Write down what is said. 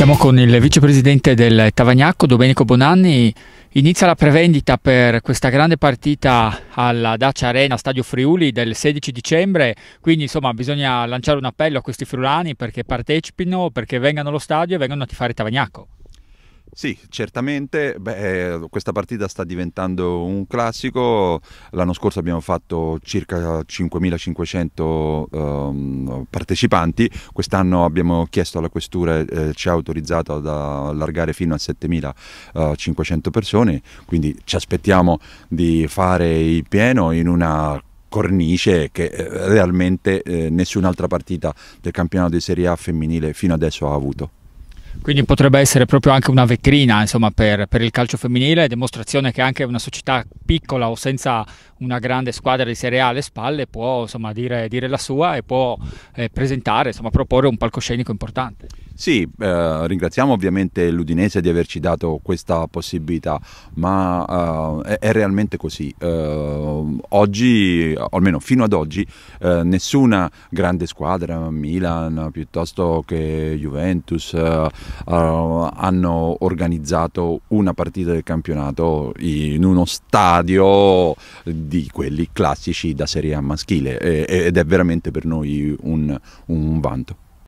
Siamo con il vicepresidente del Tavagnacco, Domenico Bonanni. Inizia la prevendita per questa grande partita alla Dacia Arena Stadio Friuli del 16 dicembre, quindi insomma bisogna lanciare un appello a questi friulani perché partecipino, perché vengano allo stadio e vengano a tifare Tavagnacco. Sì, certamente, beh, questa partita sta diventando un classico, l'anno scorso abbiamo fatto circa 5.500 um, ehm, partecipanti, quest'anno abbiamo chiesto alla questura e eh, ci ha autorizzato ad allargare fino a 7.500 eh, persone, quindi ci aspettiamo di fare il pieno in una cornice che eh, realmente eh, nessun'altra partita del campionato di Serie A femminile fino adesso ha avuto. Quindi potrebbe essere proprio anche una vetrina insomma, per, per, il calcio femminile, dimostrazione che anche una società piccola o senza una grande squadra di Serie A alle spalle può insomma, dire, dire, la sua e può eh, presentare, insomma, proporre un palcoscenico importante. Sì, eh, ringraziamo ovviamente l'Udinese di averci dato questa possibilità, ma eh, è, è, realmente così. Eh, oggi, almeno fino ad oggi, eh, nessuna grande squadra, Milan piuttosto che Juventus, eh, eh, hanno organizzato una partita del campionato in uno stadio di quelli classici da Serie A maschile ed è veramente per noi un, un vanto.